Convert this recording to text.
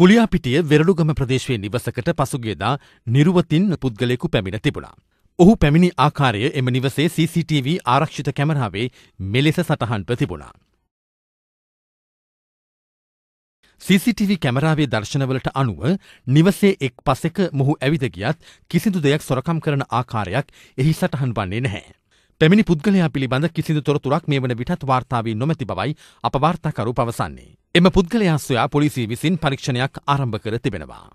කුලියාපිටිය වෙරළුගම ප්‍රදේශයේ නිවසකට පසුගේදා නිරුවතින් පුද්ගලයෙකු පැමිණ තිබුණා. ඔහු පැමිණි ආකාරය එම නිවසේ CCTV ආරක්ෂිත කැමරාවේ මෙලෙස සටහන්ව තිබුණා. CCTV කැමරාවේ දර්ශනවලට අනුව නිවසේ එක් පසෙක මොහු ඇවිද ගියත් කිසිදු දෙයක් සොරකම් කරන ආකාරයක් එහි සටහන් වන්නේ නැහැ. පැමිණි පුද්ගලයා පිළිබඳ කිසිදු තොරතුරක් මේ වන විටත් වාර්තාාවී නොමැති බවයි අප වාර්තාකරු පවසන්නේ. එම පුද්ගලයා සොයා පොලිසිය විසින් පරීක්ෂණයක් ආරම්භ කර තිබෙනවා.